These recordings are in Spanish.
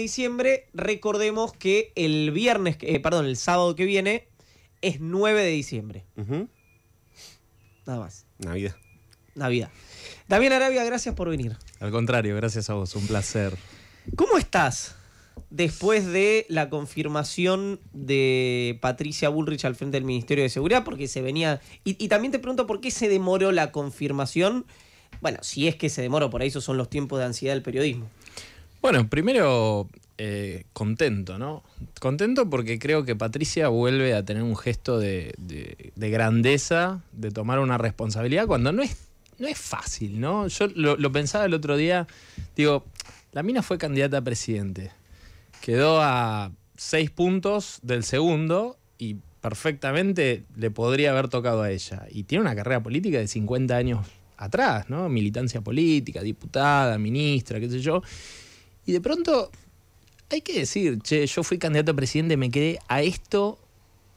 diciembre, recordemos que el viernes, eh, perdón, el sábado que viene es 9 de diciembre. Nada más. Navidad. Navidad. Damián Arabia, gracias por venir. Al contrario, gracias a vos, un placer. ¿Cómo estás después de la confirmación de Patricia Bullrich al frente del Ministerio de Seguridad? Porque se venía... Y, también te pregunto por qué se demoró la confirmación. Bueno, si es que se demoró, por ahí son los tiempos de ansiedad del periodismo. Bueno, primero eh, contento, ¿no? Contento porque creo que Patricia vuelve a tener un gesto de, grandeza, de tomar una responsabilidad cuando no es, no es fácil, ¿no? Yo lo, lo, pensaba el otro día, digo, la mina fue candidata a presidente, quedó a seis puntos del segundo y perfectamente le podría haber tocado a ella. Y tiene una carrera política de 50 años atrás, ¿no? Militancia política, diputada, ministra, qué sé yo. Y de pronto hay que decir, che, yo fui candidato a presidente, me quedé a esto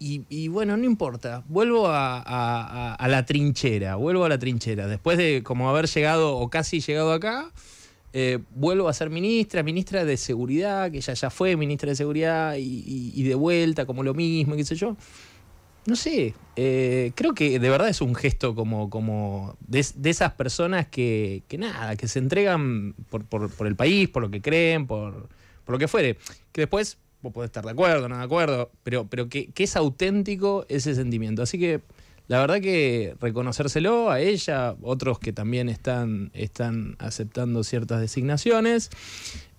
y, bueno, no importa. Vuelvo a, la trinchera, vuelvo a la trinchera. Después de como haber llegado o casi llegado acá, eh, vuelvo a ser ministra, ministra de seguridad, que ya ya fue ministra de seguridad y, y de vuelta, como lo mismo, qué sé yo no sé, eh, creo que de verdad es un gesto como, como de, esas personas que, que, nada, que se entregan por, el país, por lo que creen, por, lo que fuere. Que después vos podés estar de acuerdo, no de acuerdo, pero, pero que, es auténtico ese sentimiento. Así que la verdad que reconocérselo a ella, otros que también están, están aceptando ciertas designaciones.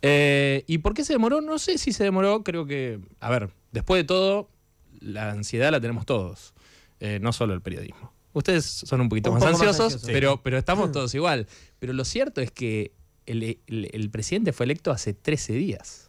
Eh, ¿Y por qué se demoró? No sé si se demoró, creo que, a ver, después de todo, la ansiedad la tenemos todos, eh, no solo el periodismo. Ustedes son un poquito más, ansiosos, pero, pero estamos mm. todos igual. Pero lo cierto es que el, el presidente fue electo hace 13 días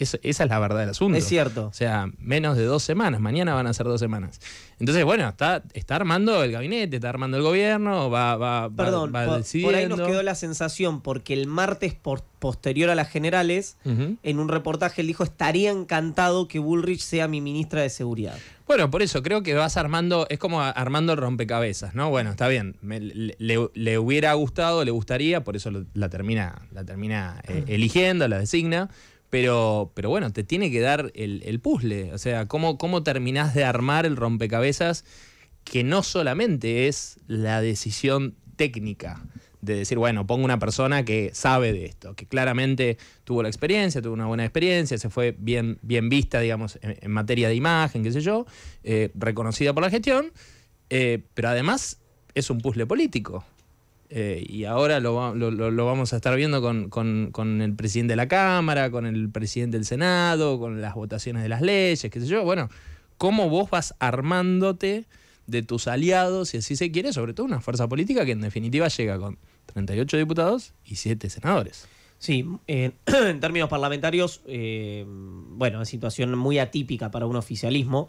esa es la verdad del asunto. Es cierto. O sea, menos de dos semanas. Mañana van a ser dos semanas. Entonces, bueno, está, está armando el gabinete, está armando el gobierno, va, va, Perdón, va, por, ahí nos quedó la sensación, porque el martes posterior a las generales, en un reportaje él dijo, estaría encantado que Bullrich sea mi ministra de Seguridad. Bueno, por eso creo que vas armando, es como armando el rompecabezas, ¿no? Bueno, está bien, le, hubiera gustado, le gustaría, por eso la termina, la termina eh, eligiendo, la designa, pero, pero bueno, te tiene que dar el, puzzle. O sea, ¿cómo, ¿cómo terminás de armar el rompecabezas que no solamente es la decisión técnica? de decir, bueno, pongo una persona que sabe de esto, que claramente tuvo la experiencia, tuvo una buena experiencia, se fue bien, bien vista, digamos, en, materia de imagen, qué sé yo, eh, reconocida por la gestión, eh, pero además es un puzzle político. Eh, y ahora lo, lo, vamos a estar viendo con, el presidente de la Cámara, con el presidente del Senado, con las votaciones de las leyes, qué sé yo. Bueno, cómo vos vas armándote de tus aliados, si así se quiere, sobre todo una fuerza política que en definitiva llega con 38 diputados y 7 senadores. Sí, en términos parlamentarios, eh, bueno, es situación muy atípica para un oficialismo.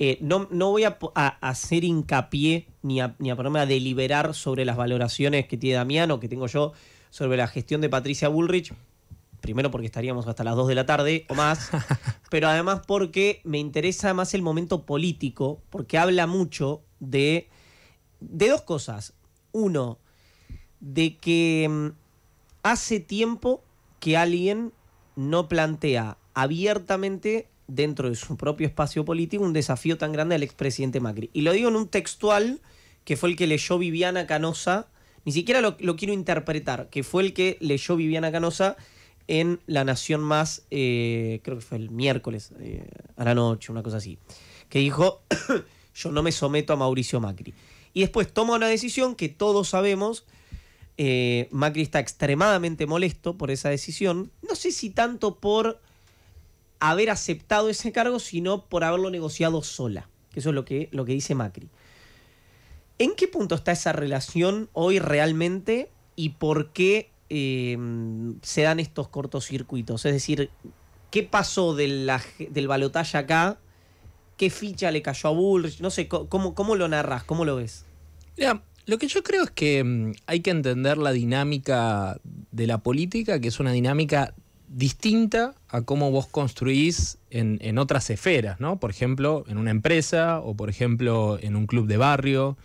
Eh, no, voy a, hacer hincapié ni a, a ponerme a deliberar sobre las valoraciones que tiene o que tengo yo, sobre la gestión de Patricia Bullrich. Primero porque estaríamos hasta las 2 de la tarde o más, pero además porque me interesa más el momento político, porque habla mucho de, de dos cosas. Uno, de que mm, hace tiempo que alguien no plantea abiertamente dentro de su propio espacio político un desafío tan grande al expresidente Macri. Y lo digo en un textual que fue el que leyó Viviana Canosa, ni siquiera lo, quiero interpretar, que fue el que leyó Viviana Canosa en La Nación Más, eh, creo que fue el miércoles eh, a la noche, una cosa así, que dijo, yo no me someto a Mauricio Macri. Y después toma una decisión que todos sabemos, eh, Macri está extremadamente molesto por esa decisión, no sé si tanto por haber aceptado ese cargo, sino por haberlo negociado sola, eso es lo que, lo que dice Macri. ¿En qué punto está esa relación hoy realmente y por qué em, se dan estos cortocircuitos? Es decir, ¿qué pasó de del balotaje acá? ¿Qué ficha le cayó a Bullrich? No sé, ¿cómo, cómo lo narras? ¿Cómo lo ves? lo que yo creo es que em, hay que entender la dinámica de la política, que es una dinámica distinta a cómo vos construís en, otras esferas, ¿no? Por ejemplo, en una empresa o por ejemplo en un club de barrio,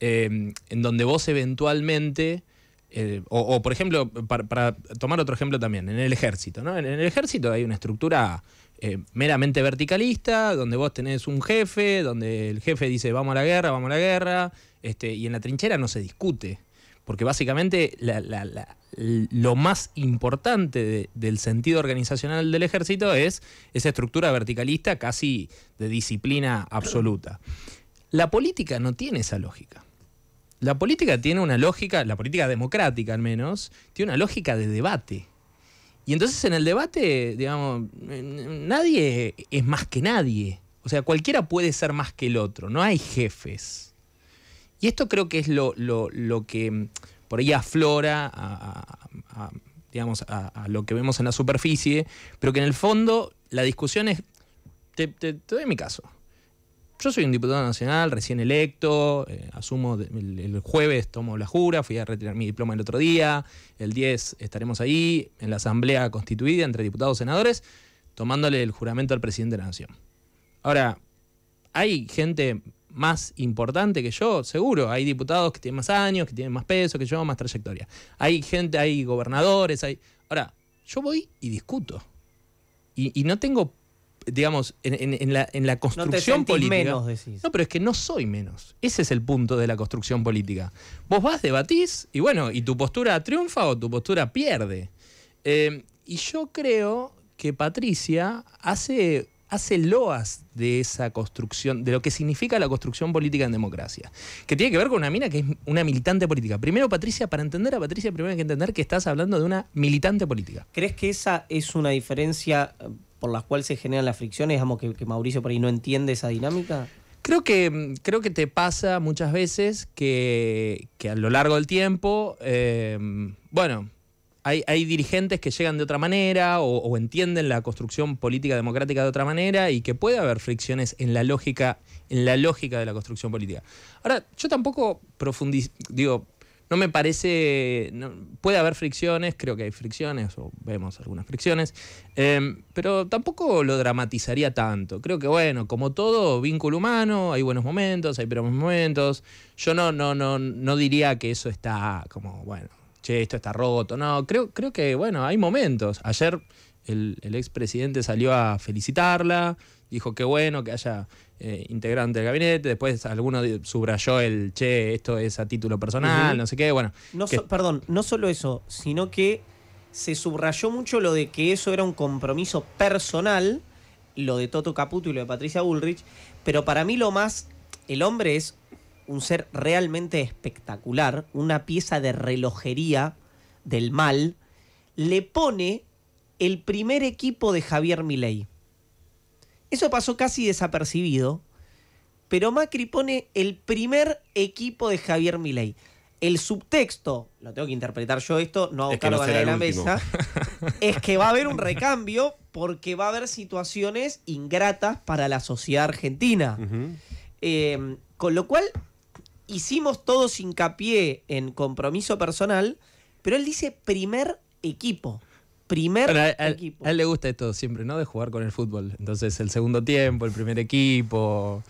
em, en donde vos eventualmente, eh, o, por ejemplo, para, tomar otro ejemplo también, en el ejército, ¿no? En, el ejército hay una estructura eh, meramente verticalista, donde vos tenés un jefe, donde el jefe dice vamos a la guerra, vamos a la guerra, este, y en la trinchera no se discute. Porque básicamente la, lo más importante del sentido organizacional del ejército es esa estructura verticalista casi de disciplina absoluta. La política no tiene esa lógica. La política tiene una lógica, la política democrática al menos, tiene una lógica de debate. Y entonces en el debate, digamos, nadie es más que nadie. O sea, cualquiera puede ser más que el otro, no hay jefes. Y esto creo que es lo que por ahí aflora a, digamos, a, lo que vemos en la superficie, pero que en el fondo la discusión es, te, doy mi caso. Yo soy un diputado nacional recién electo, eh, asumo el, el, jueves tomo la jura, fui a retirar mi diploma el otro día, el 10 estaremos ahí en la asamblea constituida entre diputados y senadores, tomándole el juramento al presidente de la nación. Ahora, hay gente más importante que yo, seguro. Hay diputados que tienen más años, que tienen más peso, que llevan más trayectoria. Hay gente, hay gobernadores, hay. Ahora, yo voy y discuto. Y, no tengo, digamos, en, la, en la, construcción no política. Menos, decís. No, pero es que no soy menos. Ese es el punto de la construcción política. Vos vas, debatís, y bueno, y tu postura triunfa o tu postura pierde. Eh, y yo creo que Patricia hace hace loas de esa construcción, de lo que significa la construcción política en democracia, que tiene que ver con una mina que es una militante política. Primero, Patricia, para entender a Patricia, primero hay que entender que estás hablando de una militante política. ¿Crees que esa es una diferencia eh, por la cual se generan las fricciones, digamos que, Mauricio por ahí no entiende esa dinámica? Creo que, creo que te pasa muchas veces que, a lo largo del tiempo, eh, bueno, hay, dirigentes que llegan de otra manera o, entienden la construcción política democrática de otra manera y que puede haber fricciones en la lógica, en la lógica de la construcción política. Ahora, yo tampoco profundizo... digo, no me parece, puede haber fricciones, creo que hay fricciones o vemos algunas fricciones, em, pero tampoco lo dramatizaría tanto. Creo que bueno, como todo vínculo humano, hay buenos momentos, hay peores momentos. Yo no, no, no, no diría que eso está como bueno che, esto está roto. No, creo, creo que, bueno, hay momentos. Ayer el, expresidente salió a felicitarla, dijo que bueno que haya eh, integrante del gabinete, después alguno subrayó el, che, esto es a título personal, no sé qué, bueno. perdón, no solo eso, sino que se subrayó mucho lo de que eso era un compromiso personal, lo de Toto Caputo y lo de Patricia Bullrich, pero para mí lo más, el hombre es un ser realmente espectacular, una pieza de relojería del mal, le pone el primer equipo de Javier Milei. Eso pasó casi desapercibido, pero Macri pone el primer equipo de Javier Milei. El subtexto, lo tengo que interpretar yo esto, no hago es cargo la mesa, es que va a haber un recambio porque va a haber situaciones ingratas para la sociedad argentina. Eh, con lo cual, hicimos todos hincapié en compromiso personal, pero él dice primer equipo. Primer equipo. él le gusta esto siempre, ¿no? De jugar con el fútbol. Entonces, el segundo tiempo, el primer equipo.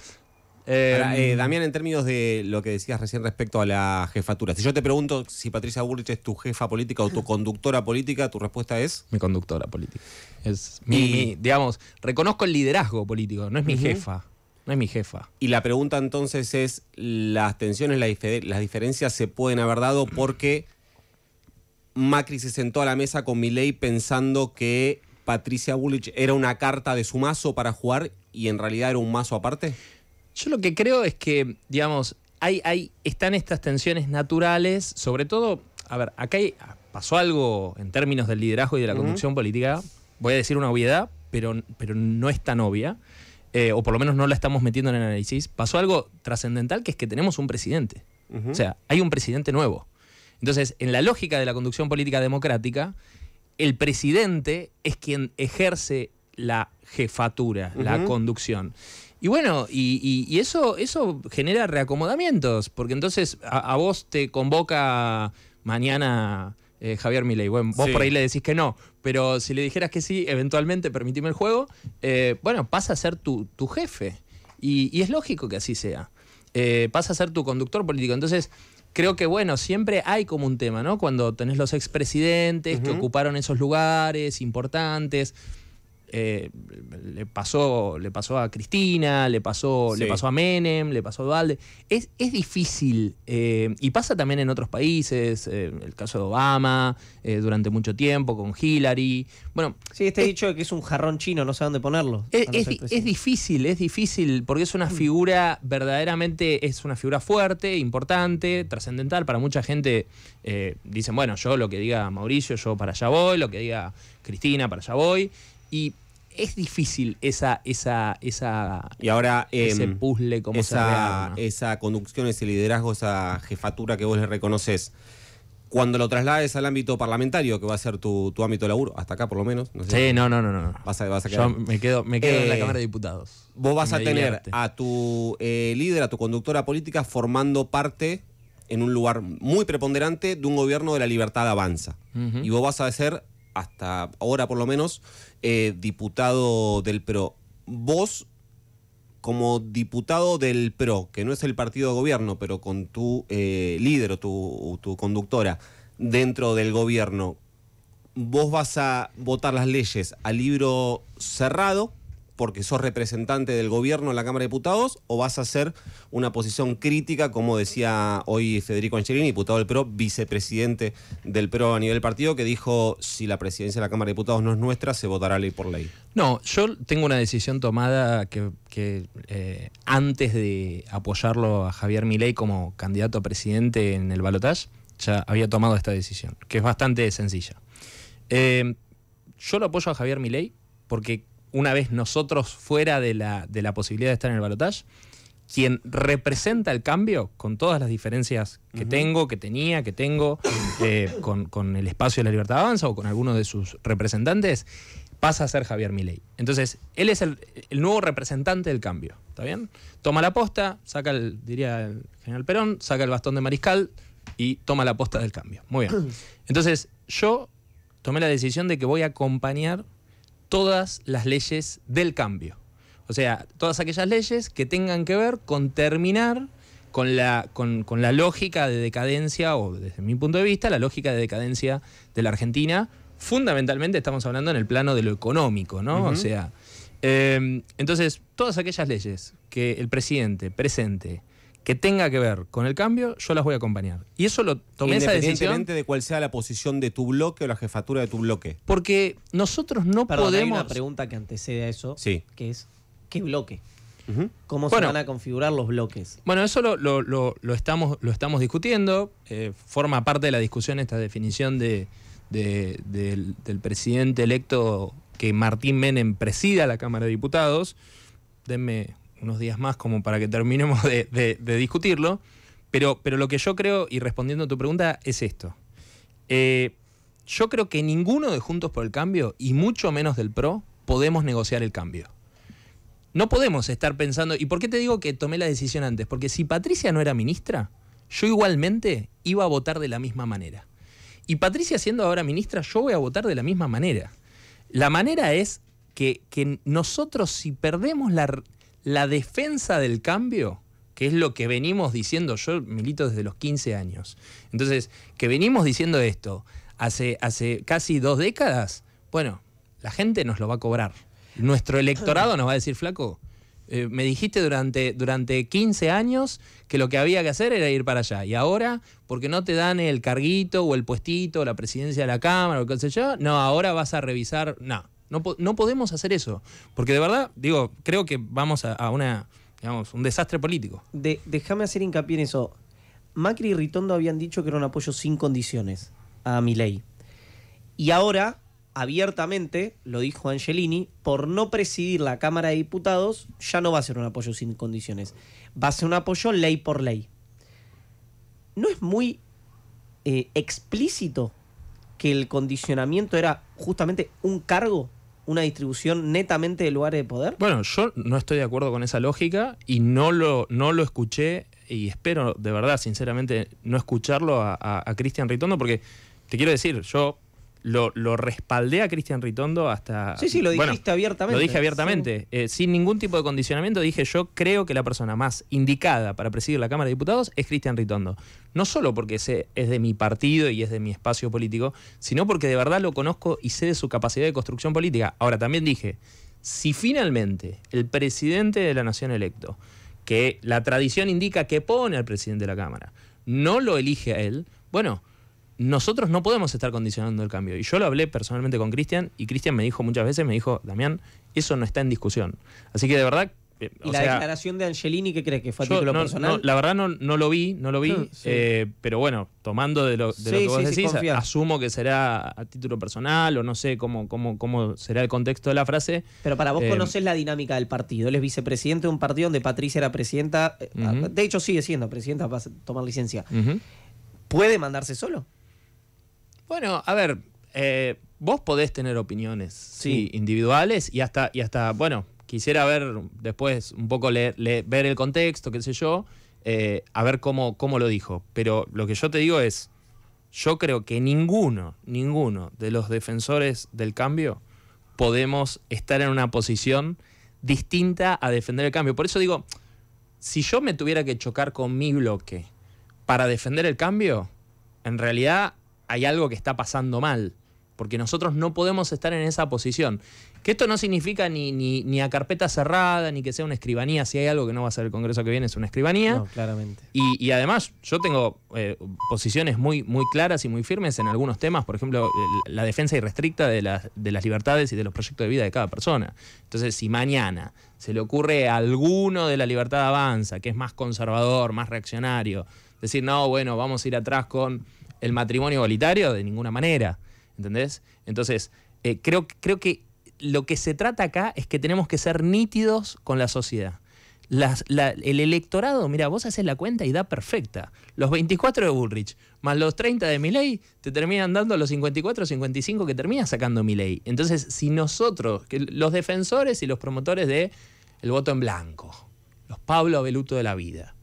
Eh, eh, Damián, en términos de lo que decías recién respecto a la jefatura, si yo te pregunto si Patricia Burrich es tu jefa política o tu conductora política, tu respuesta es... Mi conductora política. Es mi, digamos, reconozco el liderazgo político, no es mi jefa. No es mi jefa. Y la pregunta entonces es, las tensiones, las, diferencias se pueden haber dado porque Macri se sentó a la mesa con Milei pensando que Patricia Bullrich era una carta de su mazo para jugar y en realidad era un mazo aparte? Yo lo que creo es que, digamos, hay, hay, están estas tensiones naturales, sobre todo, a ver, acá pasó algo en términos del liderazgo y de la conducción política, voy a decir una obviedad, pero, pero no es tan obvia, eh, o por lo menos no la estamos metiendo en el análisis, pasó algo trascendental que es que tenemos un presidente. O sea, hay un presidente nuevo. Entonces, en la lógica de la conducción política democrática, el presidente es quien ejerce la jefatura, la conducción. Y bueno, y, eso, eso genera reacomodamientos, porque entonces a vos te convoca mañana eh, Javier Milei. Bueno, vos por ahí le decís que no, pero si le dijeras que sí, eventualmente permitime el juego, eh, bueno, pasa a ser tu, jefe. Y, es lógico que así sea. Eh, pasa a ser tu conductor político. Entonces, creo que bueno, siempre hay como un tema, ¿no? Cuando tenés los expresidentes que ocuparon esos lugares importantes. Eh, le, pasó, le pasó a Cristina, le pasó, le pasó a Menem, le pasó a Dualde. Es, es difícil eh, y pasa también en otros países, eh, el caso de Obama durante mucho tiempo, con Hillary. Bueno, sí, este dicho que es un jarrón chino, no sé dónde ponerlo. Es, difícil, es difícil porque es una mm. figura verdaderamente, es una figura fuerte, importante, trascendental. Para mucha gente dicen, bueno, yo lo que diga Mauricio, yo para allá voy, lo que diga Cristina, para allá voy. Y es difícil esa, esa, y ahora, ese em, puzzle, como esa, esa conducción, ese liderazgo, esa jefatura que vos le reconoces. Cuando lo traslades al ámbito parlamentario, que va a ser tu, ámbito de laburo, hasta acá por lo menos. sí, no, no, no, no. Vas a, Yo me quedo, me en la eh, Cámara de Diputados. Vos vas a tener a tu eh, líder, a tu conductora política, formando parte en un lugar muy preponderante de un gobierno de la libertad avanza. Y vos vas a ser hasta ahora por lo menos, eh, diputado del PRO. Vos, como diputado del PRO, que no es el partido de gobierno, pero con tu eh, líder o tu, tu conductora dentro del gobierno, vos vas a votar las leyes a libro cerrado porque sos representante del gobierno en la Cámara de Diputados o vas a hacer una posición crítica, como decía hoy Federico Angelini, diputado del PRO, vicepresidente del PRO a nivel partido, que dijo, si la presidencia de la Cámara de Diputados no es nuestra, se votará ley por ley? No, yo tengo una decisión tomada que, eh, antes de apoyarlo a Javier Milei como candidato a presidente en el balotaje, ya había tomado esta decisión, que es bastante sencilla. Eh, yo lo apoyo a Javier Milei porque una vez nosotros fuera de la, posibilidad de estar en el Balotage, quien representa el cambio, con todas las diferencias que tengo, que tenía, que tengo, eh, con, el espacio de la libertad avanza o con alguno de sus representantes, pasa a ser Javier Milei. Entonces, él es el, el, nuevo representante del cambio, ¿está bien? Toma la posta, saca el, diría el general Perón, saca el bastón de mariscal y toma la posta del cambio. Muy bien. Entonces, yo tomé la decisión de que voy a acompañar todas las leyes del cambio. O sea, todas aquellas leyes que tengan que ver con terminar con la, con, la lógica de decadencia, o desde mi punto de vista, la lógica de decadencia de la Argentina. Fundamentalmente estamos hablando en el plano de lo económico, ¿no? O sea, em, entonces, todas aquellas leyes que el presidente presente que tenga que ver con el cambio, yo las voy a acompañar. Y eso lo tomé esa decisión. Independientemente de cuál sea la posición de tu bloque o la jefatura de tu bloque. Porque nosotros no podemos... podemos. Hay una pregunta que antecede a eso, que es: ¿qué bloque? ¿Cómo se van a configurar los bloques? Bueno, eso lo, estamos, lo estamos discutiendo. Eh, forma parte de la discusión esta definición del, del presidente electo que Martín Menem presida la Cámara de Diputados. Denme unos días más como para que terminemos de, discutirlo, pero, pero, lo que yo creo, y respondiendo a tu pregunta, es esto. Eh, yo creo que ninguno de Juntos por el Cambio, y mucho menos del PRO, podemos negociar el cambio. No podemos estar pensando, ¿y por qué te digo que tomé la decisión antes? Porque si Patricia no era ministra, yo igualmente iba a votar de la misma manera. Y Patricia siendo ahora ministra, yo voy a votar de la misma manera. La manera es que, que nosotros si perdemos la, la defensa del cambio, que es lo que venimos diciendo, yo milito desde los 15 años, entonces, que venimos diciendo esto hace, hace casi dos décadas, bueno, la gente nos lo va a cobrar. Nuestro electorado nos va a decir, flaco, eh, me dijiste durante, durante 15 años que lo que había que hacer era ir para allá. Y ahora, porque no te dan el carguito o el puestito la presidencia de la Cámara o qué sé yo, no, ahora vas a revisar, no. No, podemos hacer eso. Porque de verdad, digo, creo que vamos a, una, un desastre político. déjame hacer hincapié en eso. Macri y Ritondo habían dicho que era un apoyo sin condiciones a mi ley. Y ahora, abiertamente, lo dijo Angelini, por no presidir la Cámara de Diputados, ya no va a ser un apoyo sin condiciones. Va a ser un apoyo ley por ley. ¿No es muy eh, explícito que el condicionamiento era justamente un cargo una distribución netamente de lugares de poder? Bueno, yo no estoy de acuerdo con esa lógica y no lo, no lo escuché y espero de verdad, sinceramente, no escucharlo a, a Cristian Ritondo porque te quiero decir, yo lo, respaldé a Cristian Ritondo hasta... Sí, sí, lo dijiste abiertamente. Lo dije abiertamente, eh, sin ningún tipo de condicionamiento, dije yo creo que la persona más indicada para presidir la Cámara de Diputados es Cristian Ritondo. No solo porque es de mi partido y es de mi espacio político, sino porque de verdad lo conozco y sé de su capacidad de construcción política. Ahora, también dije, si finalmente el presidente de la Nación electo, que la tradición indica que pone al presidente de la Cámara, no lo elige a él, bueno nosotros no podemos estar condicionando el cambio. Y yo lo hablé personalmente con Cristian y Cristian me dijo muchas veces, me dijo, Damián, eso no está en discusión. Así que de verdad... Eh, ¿Y la declaración de Angelini qué crees que fue a título personal? la verdad no, no, lo vi, no lo vi, ah, eh, pero bueno, tomando de lo, de lo que vos decís, asumo que será a título personal o no sé cómo, cómo, cómo será el contexto de la frase. Pero para vos eh, conocés la dinámica del partido. Él es vicepresidente de un partido donde Patricia era presidenta, de hecho sigue siendo presidenta, para tomar licencia. ¿Puede mandarse solo? Bueno, a ver, eh, vos podés tener opiniones, sí, individuales y hasta, y hasta, bueno, quisiera ver después un poco ver el contexto, qué sé yo, eh, a ver cómo, cómo lo dijo. Pero lo que yo te digo es, yo creo que ninguno, ninguno de los defensores del cambio podemos estar en una posición distinta a defender el cambio. Por eso digo, si yo me tuviera que chocar con mi bloque para defender el cambio, en realidad hay algo que está pasando mal. Porque nosotros no podemos estar en esa posición. Que esto no significa ni, ni, a carpeta cerrada, ni que sea una escribanía. Si hay algo que no va a ser el Congreso que viene, es una escribanía. No, claramente. Y, además, yo tengo eh, posiciones muy, muy claras y muy firmes en algunos temas. Por ejemplo, la defensa irrestricta de, de las libertades y de los proyectos de vida de cada persona. Entonces, si mañana se le ocurre a alguno de la libertad avanza, que es más conservador, más reaccionario, decir, no, bueno, vamos a ir atrás con el matrimonio igualitario de ninguna manera. ¿Entendés? Entonces, eh, creo, creo que lo que se trata acá es que tenemos que ser nítidos con la sociedad. el electorado, mira, vos haces la cuenta y da perfecta. Los 24 de Bullrich más los 30 de Milley te terminan dando los 54 55 que termina sacando Milley. Entonces, si nosotros, los defensores y los promotores de el voto en blanco, los Pablo Abeluto de la vida,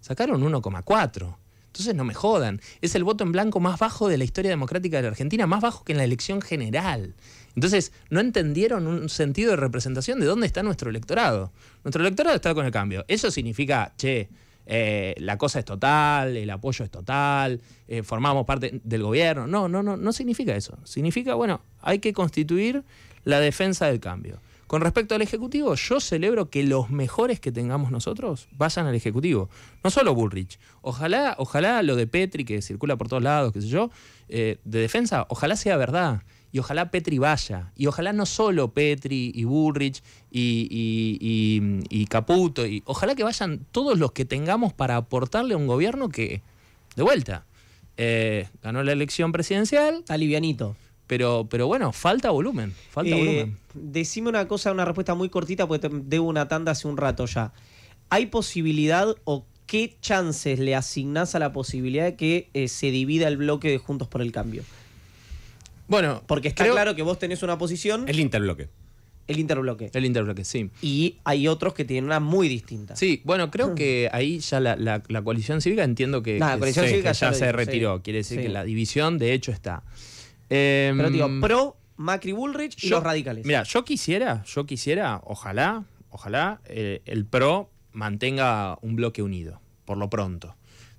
sacaron 1,4. Entonces no me jodan, es el voto en blanco más bajo de la historia democrática de la Argentina, más bajo que en la elección general. Entonces no entendieron un sentido de representación de dónde está nuestro electorado. Nuestro electorado está con el cambio. Eso significa, che, eh, la cosa es total, el apoyo es total, eh, formamos parte del gobierno. No, no, no, no significa eso. Significa, bueno, hay que constituir la defensa del cambio. Con respecto al Ejecutivo, yo celebro que los mejores que tengamos nosotros vayan al Ejecutivo. No solo Bullrich. Ojalá, ojalá lo de Petri, que circula por todos lados, qué sé yo, eh, de defensa, ojalá sea verdad. Y ojalá Petri vaya. Y ojalá no solo Petri y Bullrich y, Caputo. Y, ojalá que vayan todos los que tengamos para aportarle a un gobierno que, de vuelta, eh, ganó la elección presidencial. Está pero, pero bueno, falta volumen. Falta eh, volumen. Decime una cosa, una respuesta muy cortita, porque te debo una tanda hace un rato ya. ¿Hay posibilidad o qué chances le asignás a la posibilidad de que eh, se divida el bloque de Juntos por el Cambio? Bueno, porque está claro que vos tenés una posición. El interbloque. El interbloque. El interbloque, sí. Y hay otros que tienen una muy distinta. Sí, bueno, creo que ahí ya la, coalición cívica entiendo que, la coalición cívica ya, se retiró. Quiere decir que la división de hecho está. Em, Pero digo, pro, Macri Bullrich y los radicales. Mira, yo quisiera, yo quisiera, ojalá, ojalá eh, el pro mantenga un bloque unido, por lo pronto.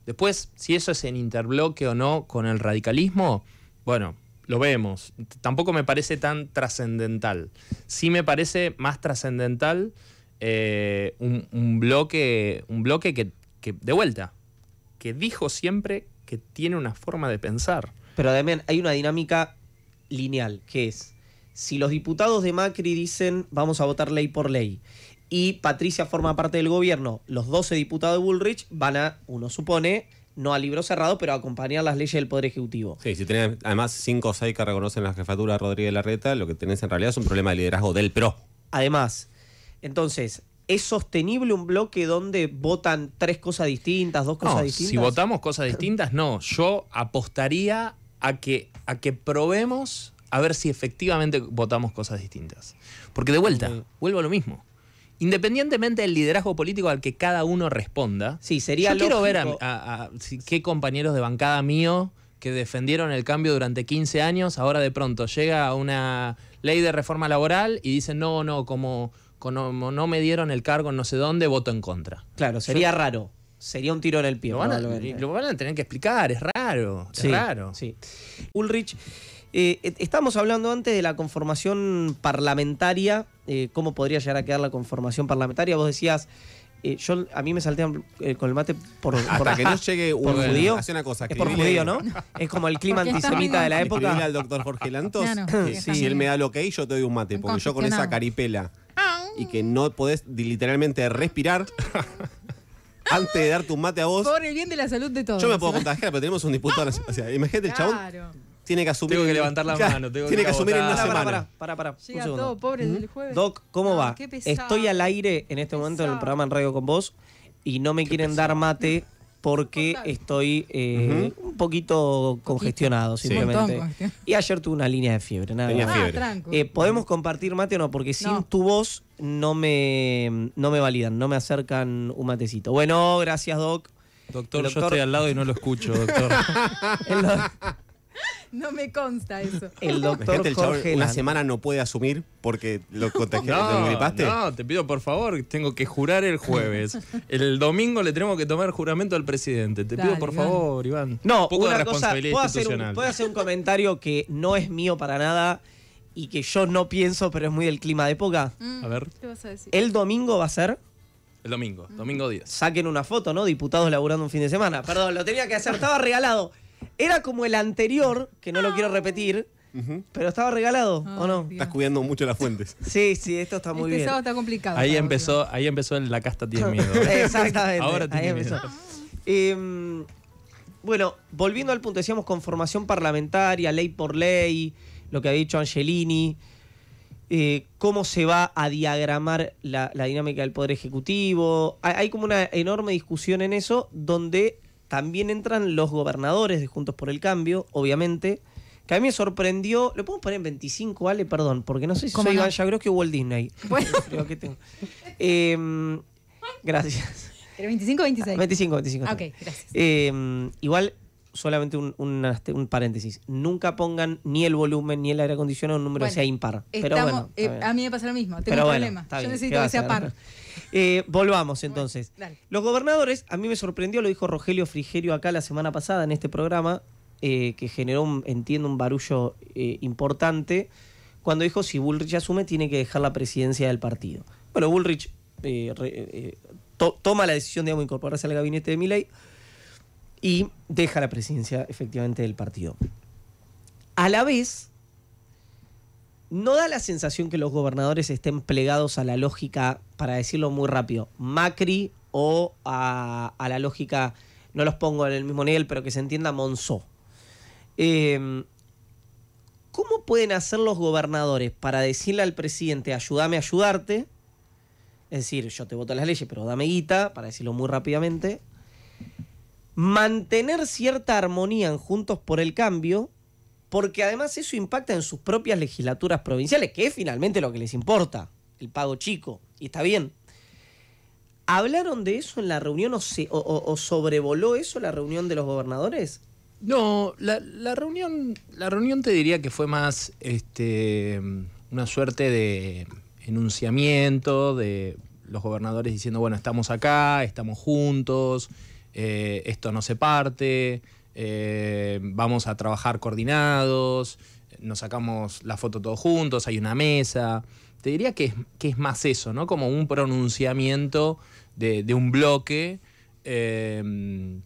Después, si eso es en interbloque o no con el radicalismo, bueno, lo vemos. Tampoco me parece tan trascendental. Sí me parece más trascendental eh, un, bloque, un bloque que, que, de vuelta, que dijo siempre que tiene una forma de pensar. Pero además hay una dinámica lineal, que es, si los diputados de Macri dicen vamos a votar ley por ley y Patricia forma parte del gobierno, los 12 diputados de Bullrich van a, uno supone, no a libro cerrado, pero a acompañar las leyes del Poder Ejecutivo. Sí, si tenés además 5 o 6 que reconocen la jefatura de Rodríguez Larreta, lo que tenés en realidad es un problema de liderazgo del PRO. Además, entonces, ¿Es sostenible un bloque donde votan tres cosas distintas, dos cosas distintas? Si votamos cosas distintas, no. Yo apostaría a que, a que probemos a ver si efectivamente votamos cosas distintas. Porque de vuelta, vuelvo a lo mismo. Independientemente del liderazgo político al que cada uno responda, sí, sería yo quiero ver a, qué compañeros de bancada mío que defendieron el cambio durante 15 años, ahora de pronto llega una ley de reforma laboral y dicen, no, no, como, no me dieron el cargo en no sé dónde, voto en contra. Claro, sería raro sería un tiro en el pie. Lo van, a, tener que explicar, es raro. Sí. Ulrich, eh, eh, estábamos hablando antes de la conformación parlamentaria, eh, cómo podría llegar a quedar la conformación parlamentaria. Vos decías. yo, a mí me saltean con el mate por. Hasta que no llegue un judío. una cosa, es por judío, ¿no? es como el clima antisemita de la época. al doctor Jorge Lantos. si él me da lo que hay, yo te doy un mate. Porque yo con esa caripela y que no podés literalmente respirar, antes de darte un mate a vos. Por el bien de la salud de todos. Yo me puedo contagiar, pero tenemos un diputado. O sea, imagínate, el claro. tiene que asumir. Tengo que levantar la mano. tiene que, asumir en una semana. para. pará, Llega un todo pobre del jueves. Doc, ¿cómo ah, va? Estoy al aire en este momento en el programa En Radio con vos y no me quieren dar mate porque estoy eh, un poquito congestionado simplemente. Y ayer tuve una línea de fiebre, nada ah, eh, ¿Podemos compartir mate o no? Porque sin tu voz no me, no me validan, no me acercan un matecito. Bueno, gracias Doc. Doctor, yo estoy al lado y no lo escucho, doctor. No me consta eso. El doctor Jorge una semana no puede asumir porque lo contagiaste, no, lo gripaste. No, te pido por favor, tengo que jurar el jueves. El domingo le tenemos que tomar juramento al presidente. Te pido por favor, Iván. No, un una cosa, Hacer un, comentario que no es mío para nada y que yo no pienso, pero es muy del clima de época. Mm, a ver. ¿Qué vas a decir? El domingo va a ser. El domingo, mm. domingo 10. Saquen una foto, ¿no? Diputados laburando un fin de semana. Perdón, lo tenía que hacer, estaba regalado. Era como el anterior, que no lo quiero ah. repetir, pero estaba regalado, ¿o no? Estás cuidando mucho las fuentes. Sí, sí, esto está muy este bien. está complicado. Ahí empezó, ahí empezó la casta tiene miedo. Exactamente. Ahora em, bueno, volviendo al punto, decíamos con formación parlamentaria, ley por ley, lo que ha dicho Angelini. Eh, cómo se va a diagramar la, dinámica del Poder Ejecutivo. hay, como una enorme discusión en eso, donde también entran los gobernadores de Juntos por el Cambio, obviamente. Que a mí me sorprendió. ¿Lo podemos poner en 25, Ale? Perdón, porque no sé si soy ya Iván que Walt Disney. Bueno. Creo que tengo. Eh, gracias. ¿Pero 25 o 26? 25, 25. ok, gracias. Em, igual solamente este, un, paréntesis. Nunca pongan ni el volumen ni el aire acondicionado un número que sea impar. Pero bueno, eh, a mí me pasa lo mismo, tengo un problema. Yo necesito que sea par. Eh, volvamos entonces. Los gobernadores, a mí me sorprendió, lo dijo Rogelio Frigerio acá la semana pasada en este programa, eh, que generó, entiendo, un barullo importante, cuando dijo si Bullrich asume tiene que dejar la presidencia del partido. Bueno, Bullrich... toma la decisión de incorporarse al gabinete de Milei, y deja la presidencia efectivamente del partido. A la vez, no da la sensación que los gobernadores estén plegados a la lógica, para decirlo muy rápido, Macri o a, la lógica, no los pongo en el mismo nivel, pero que se entienda Monzó. Em, ¿Cómo pueden hacer los gobernadores para decirle al presidente, ayúdame a ayudarte? Es decir, yo te voto las leyes, pero dame guita, para decirlo muy rápidamente mantener cierta armonía Juntos por el Cambio, porque además eso impacta en sus propias legislaturas provinciales, que es finalmente lo que les importa, el pago chico, y está bien. ¿Hablaron de eso en la reunión o, sobrevoló eso la reunión de los gobernadores? No, la, reunión, la reunión te diría que fue más este, una suerte de enunciamiento de los gobernadores diciendo, bueno, estamos acá, estamos juntos, eh, esto no se parte, eh, vamos a trabajar coordinados, nos sacamos la foto todos juntos, hay una mesa. Te diría que es, que es más eso, ¿no? Como un pronunciamiento de, un bloque em,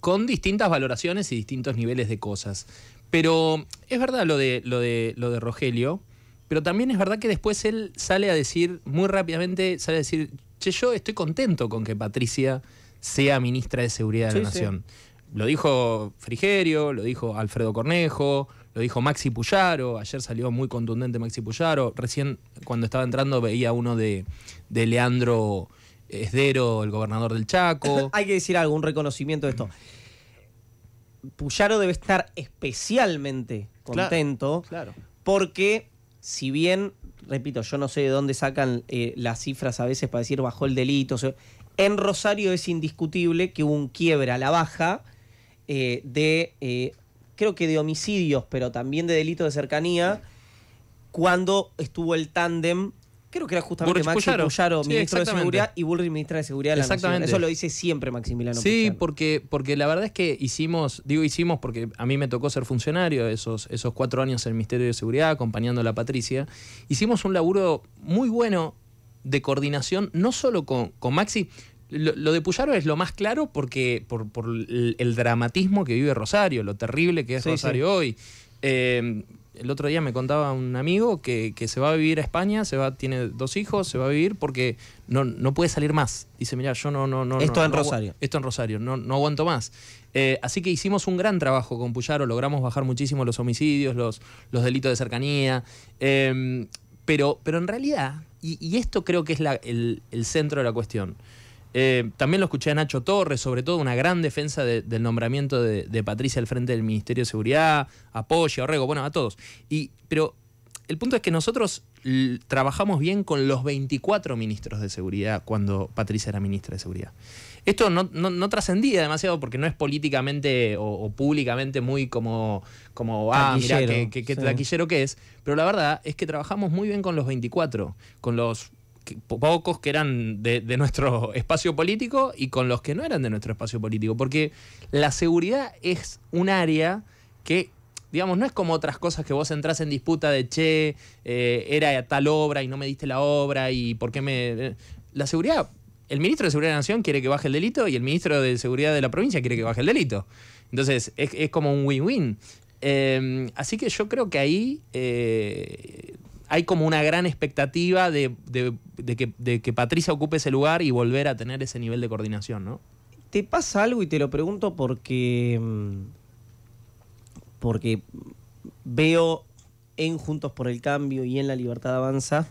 con distintas valoraciones y distintos niveles de cosas. Pero es verdad lo de, de, lo de Rogelio, pero también es verdad que después él sale a decir, muy rápidamente, sale a decir, che, yo estoy contento con que Patricia sea ministra de Seguridad de la Nación. Lo dijo Frigerio, lo dijo Alfredo Cornejo, lo dijo Maxi Puyaro, ayer salió muy contundente Maxi Puyaro, recién cuando estaba entrando veía uno de, Leandro Esdero, el gobernador del Chaco. Hay que decir algo, un reconocimiento de esto. Puyaro debe estar especialmente contento claro, porque si bien, repito, yo no sé de dónde sacan eh, las cifras a veces para decir bajó el delito, en Rosario es indiscutible que hubo un quiebra a la baja eh, de, eh, creo que de homicidios, pero también de delitos de cercanía, cuando estuvo el tándem, creo que era justamente Maxi ministro de Seguridad, y Bullrich, ministra de Seguridad la exactamente. Eso lo dice siempre Maximiliano Sí, porque, porque la verdad es que hicimos, digo hicimos porque a mí me tocó ser funcionario esos, esos cuatro años en el Ministerio de Seguridad, acompañando a la Patricia, hicimos un laburo muy bueno de coordinación, no solo con, Maxi. Lo, de Puyaro es lo más claro porque por, el, dramatismo que vive Rosario, lo terrible que es Rosario hoy. Eh, el otro día me contaba un amigo que, se va a vivir a España, se va, tiene dos hijos, se va a vivir porque no, no puede salir más. Dice, mira, yo no, no, no. Esto en Rosario. Esto en Rosario, no, no aguanto más. Eh, así que hicimos un gran trabajo con Puyaro, logramos bajar muchísimo los homicidios, los, los delitos de cercanía. Eh, pero, pero en realidad, y, esto creo que es el, centro de la cuestión, eh, también lo escuché a Nacho Torres, sobre todo una gran defensa del nombramiento de, Patricia al frente del Ministerio de Seguridad, apoyo, Orrego, bueno, a todos. Y, pero el punto es que nosotros trabajamos bien con los 24 ministros de Seguridad cuando Patricia era ministra de Seguridad. Esto no, trascendía demasiado porque no es políticamente o, públicamente muy como, como ah, mira, qué, taquillero que es. Pero la verdad es que trabajamos muy bien con los 24, con los pocos que eran de, nuestro espacio político y con los que no eran de nuestro espacio político, porque la seguridad es un área que, digamos, no es como otras cosas que vos entras en disputa de, che, eh, era tal obra y no me diste la obra y por qué me... Eh, la seguridad el ministro de Seguridad de la Nación quiere que baje el delito y el ministro de Seguridad de la provincia quiere que baje el delito. Entonces, es, como un win-win. Em, así que yo creo que ahí eh, hay como una gran expectativa de, que, Patricia ocupe ese lugar y volver a tener ese nivel de coordinación, ¿no? ¿Te pasa algo y te lo pregunto porque, mm, porque veo en Juntos por el Cambio y en La Libertad Avanza,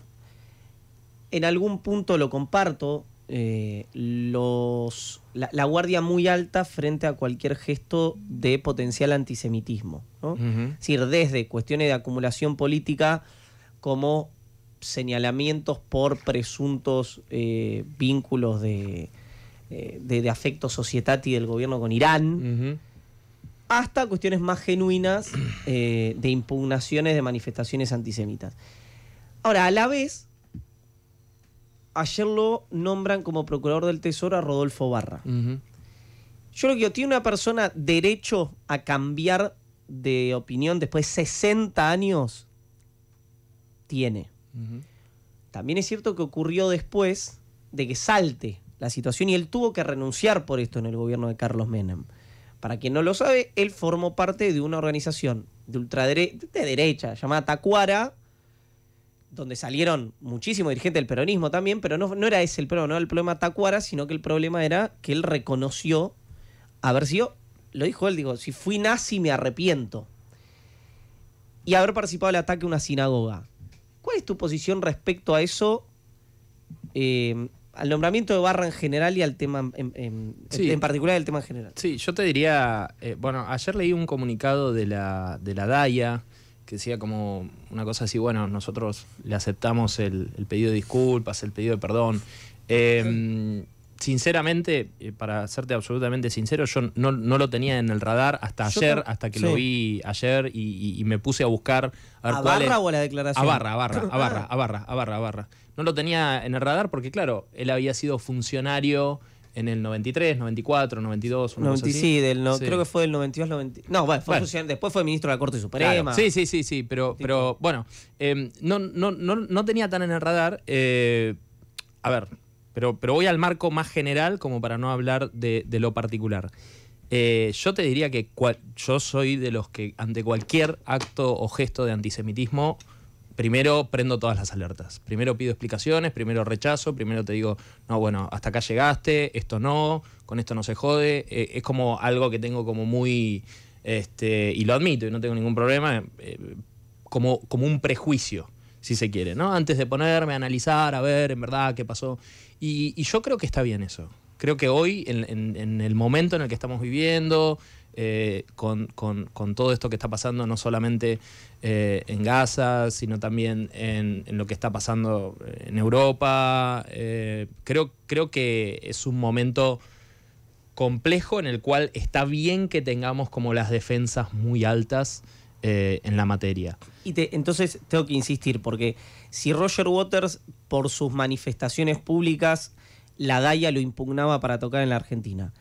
en algún punto lo comparto, eh, los, la, guardia muy alta frente a cualquier gesto de potencial antisemitismo. Es decir, desde cuestiones de acumulación política como señalamientos por presuntos eh, vínculos de, eh, de, de, afecto societati del gobierno con Irán. hasta cuestiones más genuinas de impugnaciones de manifestaciones antisemitas. Ahora, a la vez, ayer lo nombran como procurador del Tesoro a Rodolfo Barra. Yo lo que ¿tiene una persona derecho a cambiar de opinión después de 60 años? Tiene. También es cierto que ocurrió después de que salte la situación y él tuvo que renunciar por esto en el gobierno de Carlos Menem. Para quien no lo sabe, él formó parte de una organización de ultraderecha de derecha llamada Tacuara, donde salieron muchísimos dirigentes del peronismo también, pero no, no era ese el problema, no era el problema Tacuara, sino que el problema era que él reconoció haber sido, lo dijo él, digo, si fui nazi me arrepiento, y haber participado el ataque a una sinagoga. ¿Cuál es tu posición respecto a eso, eh, al nombramiento de Barra en general y al tema, en, particular el tema en general? Sí, yo te diría, eh, bueno, ayer leí un comunicado de la, de la DAIA, que sea como una cosa así, bueno, nosotros le aceptamos el, pedido de disculpas, el pedido de perdón. Em, sinceramente, eh, para serte absolutamente sincero, yo no, lo tenía en el radar hasta ayer, hasta que lo vi ayer y, me puse a buscar. ¿A, barra o a la declaración? barra, a barra, a barra, a barra, a barra, a barra. No lo tenía en el radar porque, claro, él había sido funcionario en el 93, 94, 92, una Sí, del no, creo que fue del 92 90. No, fue después fue ministro de la Corte Suprema. Sí, sí, sí, sí, pero, pero bueno, em, no, no, no, no, tenía tan en el radar. Eh, a ver, pero, pero voy al marco más general como para no hablar de, lo particular. Eh, yo te diría que yo soy de los que ante cualquier acto o gesto de antisemitismo primero prendo todas las alertas. Primero pido explicaciones, primero rechazo, primero te digo, no, bueno, hasta acá llegaste, esto no, con esto no se jode. Eh, es como algo que tengo como muy, este, y lo admito y no tengo ningún problema, eh, como, como un prejuicio, si se quiere, ¿no? Antes de ponerme a analizar, a ver en verdad qué pasó. Y, yo creo que está bien eso. Creo que hoy, en el momento en el que estamos viviendo, eh, con, todo esto que está pasando, no solamente eh, en Gaza, sino también en, lo que está pasando en Europa. Eh, creo, que es un momento complejo en el cual está bien que tengamos como las defensas muy altas en la materia. Y entonces tengo que insistir, porque si Roger Waters, por sus manifestaciones públicas, la DAIA lo impugnaba para tocar en la Argentina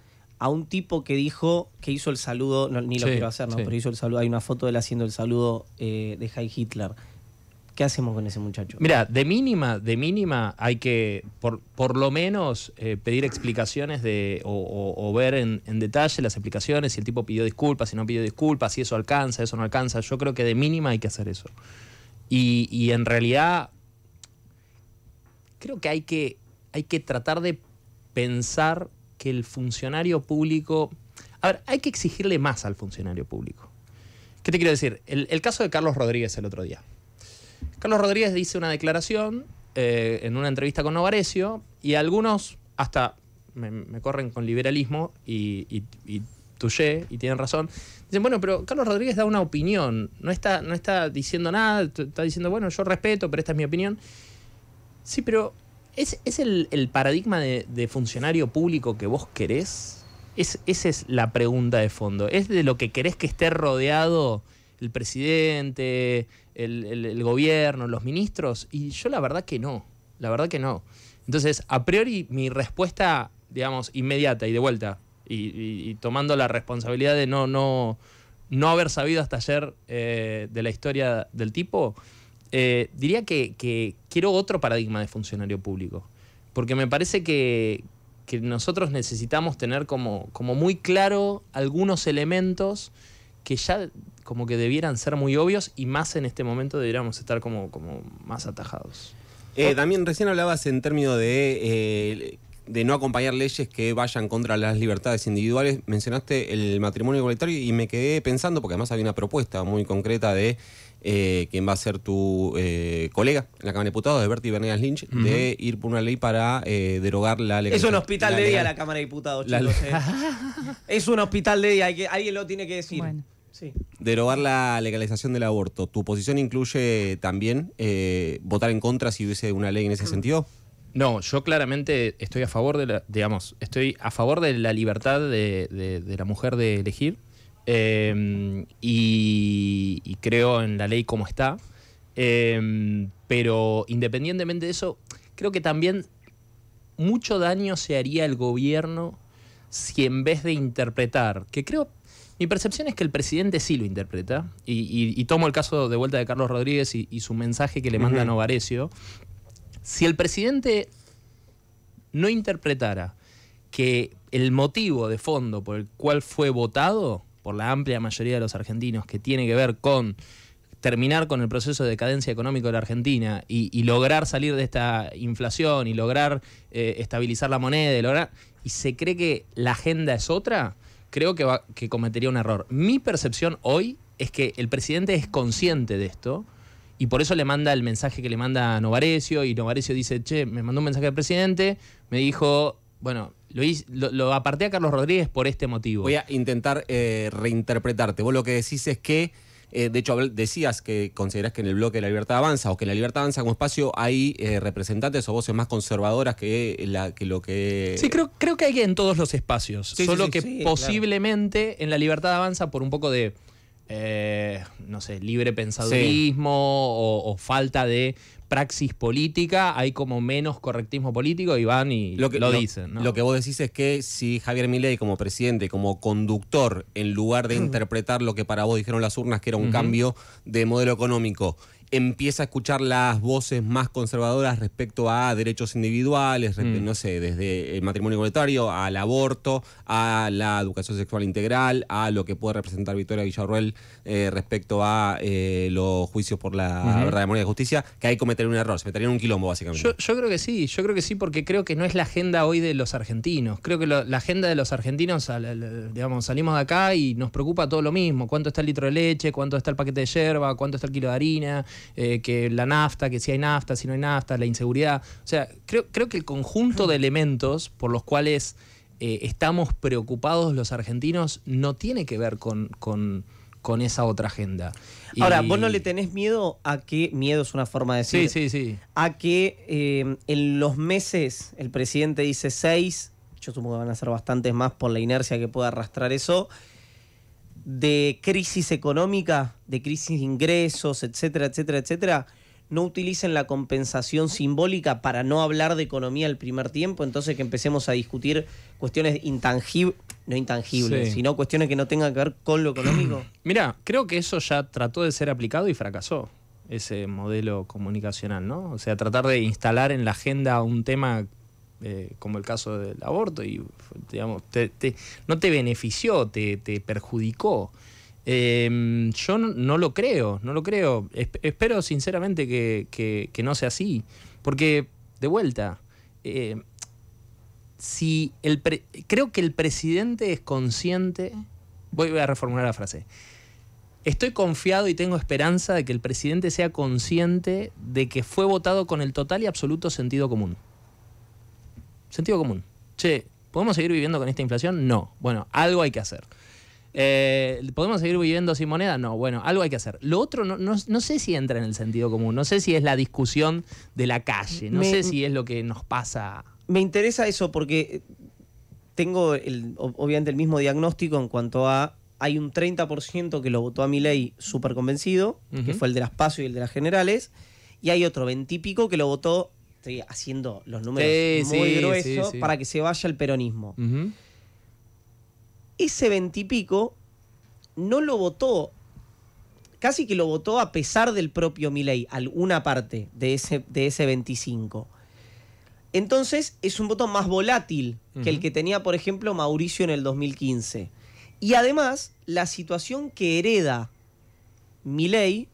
a un tipo que dijo que hizo el saludo, ni lo quiero hacer, ¿no? pero hizo el saludo, hay una foto de él haciendo el saludo eh, de High Hitler. ¿Qué hacemos con ese muchacho? Mira, de mínima, de mínima hay que por, por lo menos eh, pedir explicaciones de, o, ver en, detalle las explicaciones, si el tipo pidió disculpas, si no pidió disculpas, si eso alcanza, eso no alcanza. Yo creo que de mínima hay que hacer eso. Y, y en realidad creo que hay que, hay que tratar de pensar que el funcionario público... A ver, hay que exigirle más al funcionario público. ¿Qué te quiero decir? El, caso de Carlos Rodríguez el otro día. Carlos Rodríguez dice una declaración eh, en una entrevista con Novarecio y algunos hasta me, corren con liberalismo y, y Tuye, y tienen razón. Dicen, bueno, pero Carlos Rodríguez da una opinión, no está, no está diciendo nada, está diciendo, bueno, yo respeto, pero esta es mi opinión. Sí, pero ¿Es, el, paradigma de, funcionario público que vos querés? Es, esa es la pregunta de fondo. ¿Es de lo que querés que esté rodeado el presidente, el, gobierno, los ministros? Y yo la verdad que no, la verdad que no. Entonces, a priori, mi respuesta, digamos, inmediata y de vuelta, y, tomando la responsabilidad de no, no, no haber sabido hasta ayer eh, de la historia del tipo, eh, diría que, quiero otro paradigma de funcionario público, porque me parece que, nosotros necesitamos tener como, muy claro algunos elementos que ya como que debieran ser muy obvios y más en este momento deberíamos estar como, más atajados. también eh, recién hablabas en términos de, eh, de no acompañar leyes que vayan contra las libertades individuales. Mencionaste el matrimonio igualitario y me quedé pensando, porque además había una propuesta muy concreta de eh, Quién va a ser tu eh, colega en la Cámara de Diputados, de Bertie Bernal Lynch, de ir por una ley para eh, derogar la ley. Es un hospital de día la Cámara de Diputados, chicos. es un hospital de día, alguien lo tiene que decir. Derogar la legalización del aborto. ¿Tu posición incluye también votar en contra si hubiese una ley en ese mm. sentido? No, yo claramente estoy a favor de la, digamos, estoy a favor de la libertad de la mujer de elegir Em, y, creo en la ley como está. Em, pero independientemente de eso, creo que también mucho daño se haría al gobierno si en vez de interpretar, que creo, mi percepción es que el presidente sí lo interpreta, y, tomo el caso de vuelta de Carlos Rodríguez y, su mensaje que le manda a Novarecio, si el presidente no interpretara que el motivo de fondo por el cual fue votado por la amplia mayoría de los argentinos, que tiene que ver con terminar con el proceso de decadencia económica de la Argentina y, lograr salir de esta inflación y lograr eh, estabilizar la moneda y lograr, y se cree que la agenda es otra, creo que, va, que cometería un error. Mi percepción hoy es que el presidente es consciente de esto y por eso le manda el mensaje que le manda a Novarecio y Novarecio dice, che, me mandó un mensaje al presidente, me dijo, bueno, lo, aparté a Carlos Rodríguez por este motivo. Voy a intentar eh, reinterpretarte. Vos lo que decís es que, eh, de hecho, decías que considerás que en el bloque de la libertad avanza o que en la libertad avanza como espacio hay eh, representantes o voces más conservadoras que, la, que lo que. Sí, creo, creo que hay en todos los espacios. solo que posiblemente en la libertad avanza por un poco de. no sé, libre pensadurismo o falta de praxis política, hay como menos correctismo político y van y lo, que, lo dicen. Lo que vos decís es que si Javier Milei como presidente, como conductor, en lugar de mm. interpretar lo que para vos dijeron las urnas, que era un cambio de modelo económico, empieza a escuchar las voces más conservadoras respecto a derechos individuales, mm. no sé, desde el matrimonio igualitario al aborto, a la educación sexual integral, a lo que puede representar Victoria Villarruel eh, respecto a eh, los juicios por la verdad de verdad, memoria justicia, que ahí cometer un error, se meterían un quilombo básicamente. Yo, creo que sí, yo creo que sí porque creo que no es la agenda hoy de los argentinos. Creo que la agenda de los argentinos, digamos, salimos de acá y nos preocupa todo lo mismo, cuánto está el litro de leche, cuánto está el paquete de yerba, cuánto está el kilo de harina, eh, que la nafta, que si hay nafta, si no hay nafta, la inseguridad. O sea, creo, que el conjunto de elementos por los cuales eh, estamos preocupados los argentinos no tiene que ver con, esa otra agenda. Ahora, vos no le tenés miedo a que, miedo es una forma de decir, sí, sí, sí. a que eh, en los meses el presidente dice seis, yo supongo que van a ser bastantes más por la inercia que pueda arrastrar eso, de crisis económica, de crisis de ingresos, etcétera, etcétera, etcétera, no utilicen la compensación simbólica para no hablar de economía al primer tiempo, entonces que empecemos a discutir cuestiones intangibles, no intangibles, sino cuestiones que no tengan que ver con lo económico. Mira, creo que eso ya trató de ser aplicado y fracasó ese modelo comunicacional, ¿no? O sea, tratar de instalar en la agenda un tema eh, como el caso del aborto, y no te benefició, te, perjudicó. Em, yo no, lo creo, no lo creo. espero sinceramente que, no sea así, porque, de vuelta, em, si el creo que el presidente es consciente, voy a reformular la frase, Estoy confiado y tengo esperanza de que el presidente sea consciente de que fue votado con el total y absoluto sentido común. Sentido común. Che, ¿podemos seguir viviendo con esta inflación? No. Bueno, algo hay que hacer. Eh, ¿Podemos seguir viviendo sin moneda? No, bueno, algo hay que hacer. Lo otro, no, sé si entra en el sentido común, no sé si es la discusión de la calle, no sé si es lo que nos pasa. Me interesa eso porque eh, tengo el, obviamente el mismo diagnóstico en cuanto a hay un 30% que lo votó a mi ley súper convencido, que fue el de las PASO y el de las generales, y hay otro 20 y pico que lo votó estoy haciendo los números muy gruesos para que se vaya el peronismo. Ese veintipico no lo votó, casi que lo votó a pesar del propio Milei, alguna parte de ese, de ese 25. Entonces es un voto más volátil que el que tenía, por ejemplo, Mauricio en el 2015. Y además, la situación que hereda Milei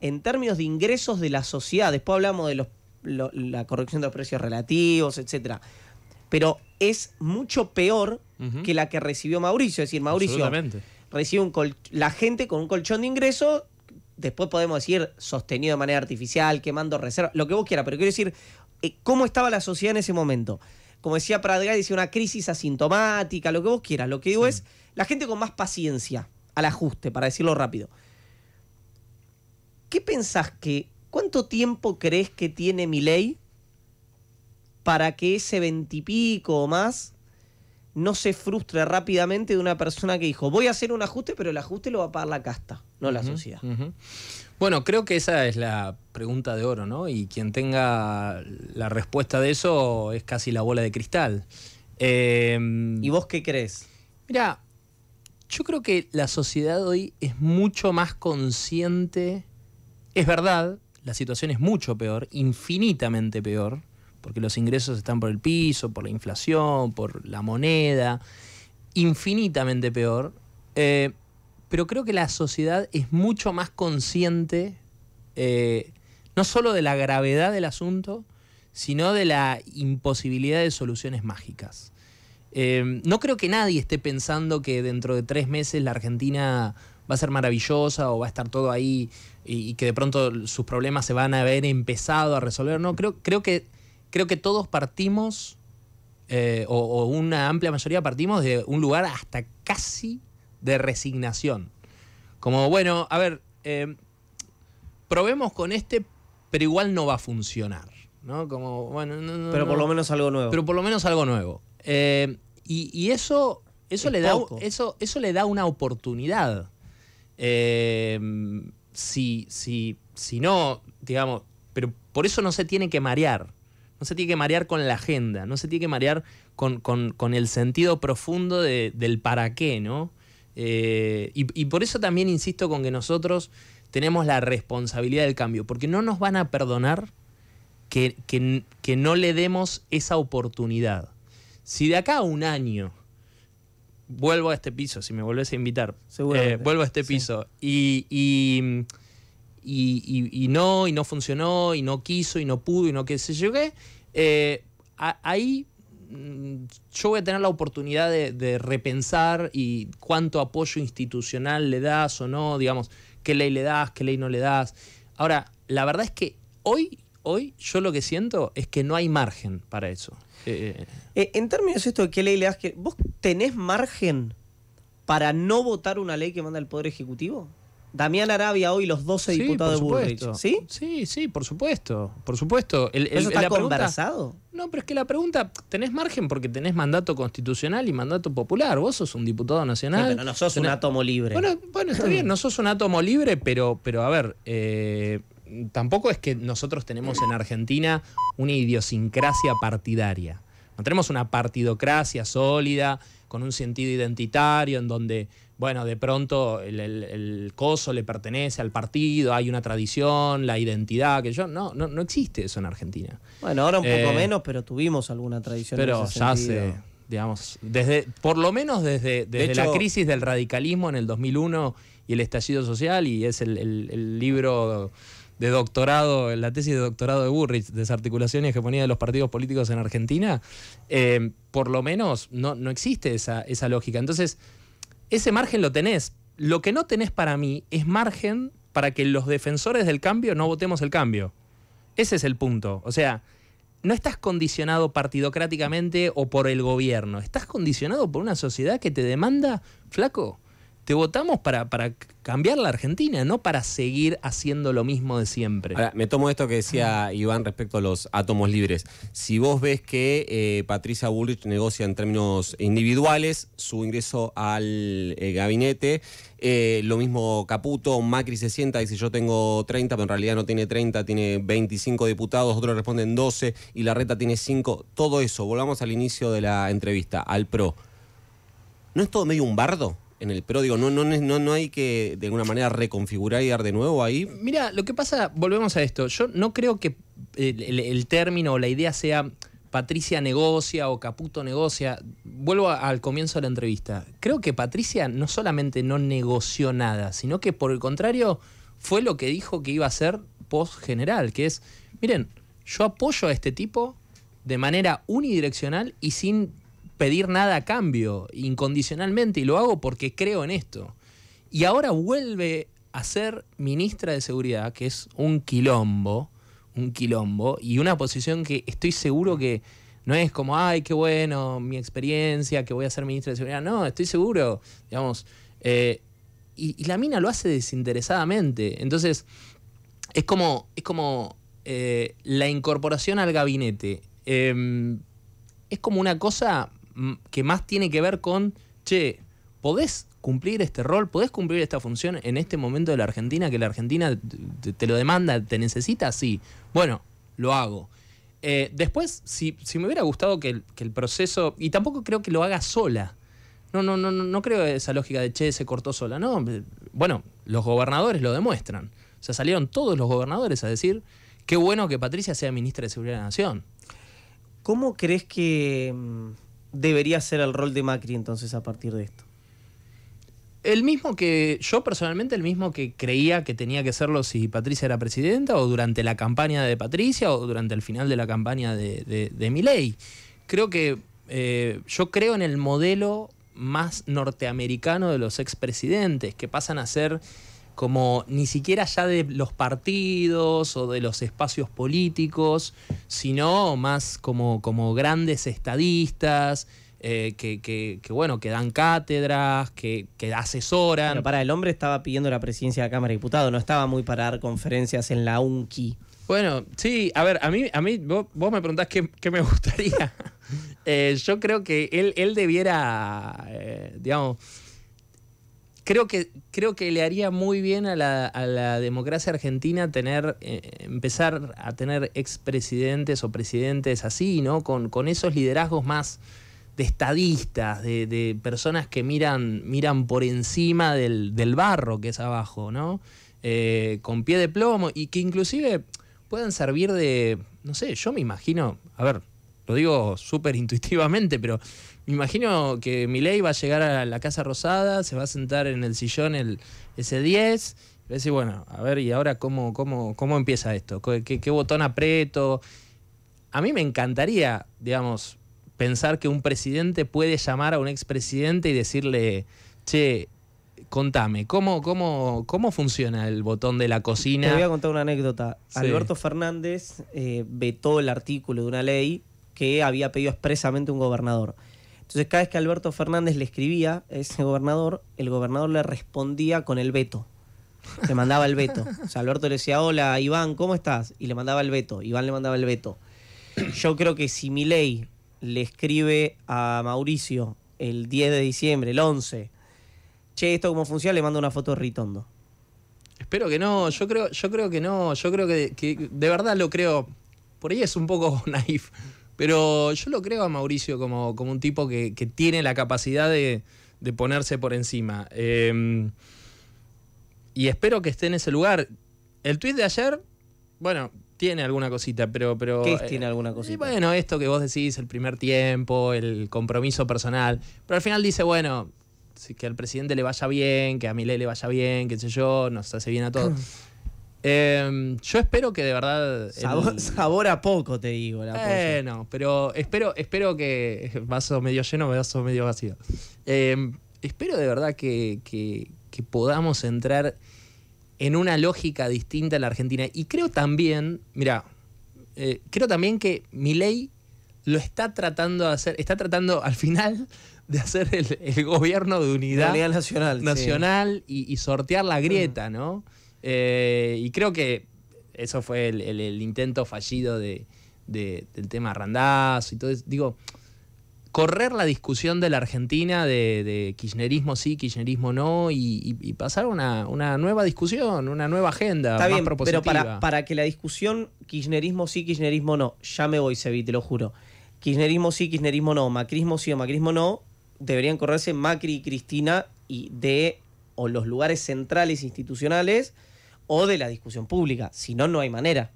en términos de ingresos de la sociedad, después hablamos de los la corrección de los precios relativos, etcétera. Pero es mucho peor que la que recibió Mauricio. Es decir, Mauricio recibe la gente con un colchón de ingreso, después podemos decir sostenido de manera artificial, quemando reservas, lo que vos quieras, pero quiero decir, eh, ¿cómo estaba la sociedad en ese momento? Como decía Pradga, dice una crisis asintomática, lo que vos quieras. Lo que digo es la gente con más paciencia al ajuste, para decirlo rápido. ¿Qué pensás que ¿Cuánto tiempo crees que tiene mi ley para que ese veintipico o más no se frustre rápidamente de una persona que dijo, voy a hacer un ajuste, pero el ajuste lo va a pagar la casta, no la sociedad? Bueno, creo que esa es la pregunta de oro, ¿no? Y quien tenga la respuesta de eso es casi la bola de cristal. Em, ¿Y vos qué crees? Mira, yo creo que la sociedad hoy es mucho más consciente, es verdad, la situación es mucho peor, infinitamente peor, porque los ingresos están por el piso, por la inflación, por la moneda, infinitamente peor. Eh, pero creo que la sociedad es mucho más consciente, eh, no solo de la gravedad del asunto, sino de la imposibilidad de soluciones mágicas. Eh, no creo que nadie esté pensando que dentro de tres meses la Argentina va a ser maravillosa o va a estar todo ahí y, que de pronto sus problemas se van a haber empezado a resolver. No, creo, creo, que, creo que todos partimos, eh, o, una amplia mayoría partimos de un lugar hasta casi de resignación. Como, bueno, a ver, eh, probemos con este, pero igual no va a funcionar. Como, pero por lo menos algo nuevo. Pero por lo menos algo nuevo. Eh, y, eso, eso, le da, eso, eso, le da una oportunidad. Eh, si, si, si no, digamos, pero por eso no se tiene que marear. No se tiene que marear con la agenda, no se tiene que marear con, el sentido profundo del para qué, ¿no? Eh, y, por eso también insisto con que nosotros tenemos la responsabilidad del cambio, porque no nos van a perdonar que, que no le demos esa oportunidad. Si de acá a un año vuelvo a este piso, si me volvés a invitar, eh, vuelvo a este piso. Y, y, y, no, y no funcionó, y no quiso, y no pudo, y no qué sé yo qué. Eh, ahí mm, yo voy a tener la oportunidad de, de, repensar y cuánto apoyo institucional le das o no, digamos, qué ley le das, qué ley no le das. Ahora, la verdad es que hoy, hoy yo lo que siento es que no hay margen para eso. Eh, eh. Eh, en términos de esto de qué ley le das que. ¿Vos tenés margen para no votar una ley que manda el Poder Ejecutivo? Damián Arabia hoy los 12 diputados de Bullrich. ¿Sí? Sí, sí, por supuesto. Por supuesto. está embarazado? no, pero es que la pregunta, tenés margen porque tenés mandato constitucional y mandato popular. Vos sos un diputado nacional. No, no sos un átomo libre. Bueno, está bien, no sos un átomo libre, pero, pero a ver, tampoco es que nosotros tenemos en Argentina una idiosincrasia partidaria. No tenemos una partidocracia sólida, con un sentido identitario, en donde, bueno, de pronto el, coso le pertenece al partido, hay una tradición, la identidad, que yo. No, no, no existe eso en Argentina. Bueno, ahora un poco eh, menos, pero tuvimos alguna tradición. Pero en ese ya se. Digamos, desde, por lo menos desde, la crisis del radicalismo en el 2001 y el estallido social, y es el libro de doctorado, la tesis de doctorado de Burrich, desarticulación y hegemonía de los partidos políticos en Argentina, eh, por lo menos no, no existe esa, esa lógica. Entonces, ese margen lo tenés. Lo que no tenés para mí es margen para que los defensores del cambio no votemos el cambio. Ese es el punto. O sea, no estás condicionado partidocráticamente o por el gobierno. Estás condicionado por una sociedad que te demanda, flaco, te votamos para, para cambiar la Argentina, no para seguir haciendo lo mismo de siempre. me tomo esto que decía ah. Iván respecto a los átomos libres. Si vos ves que eh, Patricia Bullrich negocia en términos individuales su ingreso al eh, gabinete, eh, lo mismo Caputo, Macri se sienta y dice yo tengo 30, pero en realidad no tiene 30, tiene 25 diputados, otros responden 12 y la reta tiene 5. Todo eso, volvamos al inicio de la entrevista, al PRO. ¿No es todo medio un bardo? en el pródigo Digo, ¿no, no, no, hay que de alguna manera reconfigurar y dar de nuevo ahí? Mira, lo que pasa, volvemos a esto, yo no creo que el, término o la idea sea... Patricia negocia o Caputo negocia. Vuelvo al comienzo de la entrevista. Creo que Patricia no solamente no negoció nada, sino que por el contrario fue lo que dijo que iba a ser post general, que es, miren, yo apoyo a este tipo de manera unidireccional y sin pedir nada a cambio incondicionalmente y lo hago porque creo en esto. Y ahora vuelve a ser ministra de Seguridad, que es un quilombo, un quilombo, y una posición que estoy seguro que no es como, ay, qué bueno, mi experiencia, que voy a ser ministra de Seguridad. No, estoy seguro, digamos. Eh, y, la mina lo hace desinteresadamente. Entonces, es como, es como eh, la incorporación al gabinete. Em, es como una cosa que más tiene que ver con, che, ¿podés cumplir este rol? ¿Podés cumplir esta función en este momento de la Argentina que la Argentina te, lo demanda, te necesita? Sí. Bueno, lo hago. Eh, después, si, me hubiera gustado que el, proceso, y tampoco creo que lo haga sola, no, no, no, no creo esa lógica de che, se cortó sola, no, eh, bueno, los gobernadores lo demuestran. O sea, salieron todos los gobernadores a decir, qué bueno que Patricia sea ministra de Seguridad de la Nación. ¿Cómo crees que mm, debería ser el rol de Macri entonces a partir de esto? El mismo que yo personalmente, el mismo que creía que tenía que serlo si Patricia era presidenta o durante la campaña de Patricia o durante el final de la campaña de, de, Creo que eh, yo creo en el modelo más norteamericano de los expresidentes que pasan a ser como ni siquiera ya de los partidos o de los espacios políticos, sino más como, como grandes estadistas. Eh, que, bueno, que dan cátedras, que, que asesoran. Pero para el hombre estaba pidiendo la presidencia de la Cámara de Diputados, no estaba muy para dar conferencias en la UNCI. Bueno, sí, a ver, a mí, a mí vos, me preguntás qué, me gustaría. Eh, yo creo que él, él debiera, eh, digamos, creo que, creo que le haría muy bien a la, democracia argentina tener, eh, empezar a tener expresidentes o presidentes así, ¿no? Con, con esos liderazgos más de estadistas, de, personas que miran, miran por encima del, barro que es abajo, ¿no? Eh, con pie de plomo y que inclusive puedan servir de, no sé, yo me imagino, a ver, lo digo súper intuitivamente, pero me imagino que mi ley va a llegar a la Casa Rosada, se va a sentar en el sillón el, ese 10 y decir, bueno, a ver, ¿y ahora cómo, cómo, cómo empieza esto? ¿Qué, botón aprieto? A mí me encantaría, digamos, pensar que un presidente puede llamar a un expresidente y decirle, che, contame, ¿cómo, cómo, cómo funciona el botón de la cocina? Te voy a contar una anécdota. Alberto Fernández eh, vetó el artículo de una ley que había pedido expresamente un gobernador. Entonces, cada vez que Alberto Fernández le escribía a ese gobernador, el gobernador le respondía con el veto. Le mandaba el veto. O sea, Alberto le decía, hola Iván, ¿cómo estás? Y le mandaba el veto. Iván le mandaba el veto. Yo creo que si Milei le escribe a Mauricio el 10 de diciembre, el 11, che, esto cómo funciona, le mando una foto de Ritondo. Espero que no, yo creo, yo creo que no, yo creo que, que de verdad lo creo. Por ahí es un poco naif, pero yo lo creo a Mauricio como, un tipo que, tiene la capacidad de, ponerse por encima. Em, y espero que esté en ese lugar. El tweet de ayer, bueno, tiene alguna cosita, pero... pero ¿Qué eh, tiene alguna cosita? bueno, esto que vos decís, el primer tiempo, el compromiso personal. Pero al final dice, bueno, que al presidente le vaya bien, que a Milei le vaya bien, qué sé yo, nos hace bien a todos. Em, yo espero que de verdad. Sabor, a poco, te digo. La pero espero, espero que. Vaso medio lleno, vaso medio vacío. Em, espero de verdad que, podamos entrar en una lógica distinta a la Argentina. Y creo también, mira, eh, creo también que mi ley lo está tratando de hacer, está tratando al final de hacer el, gobierno de unidad nacional, nacional y, sortear la grieta, ¿no? Eh, y creo que eso fue el, intento fallido de, del tema Randazo y todo eso. Digo, correr la discusión de la Argentina de, kirchnerismo sí, kirchnerismo no, y, pasar una, una, nueva discusión, una nueva agenda. Está bien, pero para, para que la discusión kirchnerismo sí, kirchnerismo no, ya me voy, Sebi, te lo juro. Kirchnerismo sí, kirchnerismo no, macrismo sí o macrismo no, deberían correrse Macri y Cristina y de o los lugares centrales institucionales o de la discusión pública. Si no, no hay manera.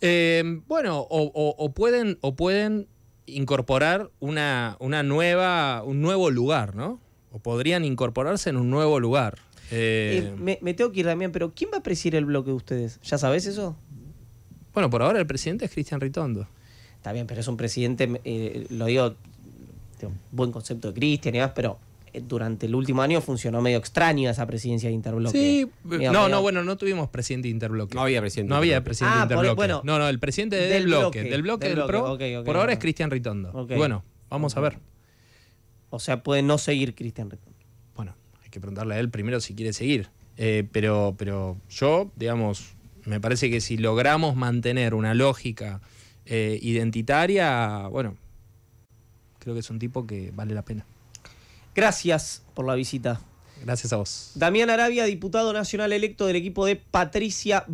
Em, bueno, o, pueden, o pueden incorporar una, una nueva, un nuevo lugar, ¿no? O podrían incorporarse en un nuevo lugar. Eh, em, me, tengo que ir también, pero ¿quién va a presidir el bloque de ustedes? ¿Ya sabés eso? Bueno, por ahora el presidente es Cristian Ritondo. Está bien, pero es un presidente, eh, lo digo, un buen concepto de Cristian y demás, pero eh, durante el último año funcionó medio extraño esa presidencia de Interbloque. Sí, eh, no, no, bueno, no tuvimos presidente de Interbloque. No había presidente. No había presidente de ah, Interbloque. no, no, el presidente del, bloque, del bloque del, PRO, por ahora es Cristian Ritondo. Bueno, vamos a ver. O sea, puede no seguir Cristian Ritondo. Bueno, hay que preguntarle a él primero si quiere seguir. Eh, pero, pero yo, digamos, me parece que si logramos mantener una lógica identitaria, bueno, creo que es un tipo que vale la pena. Gracias por la visita. Gracias a vos. Damián Arabia, diputado nacional electo del equipo de Patricia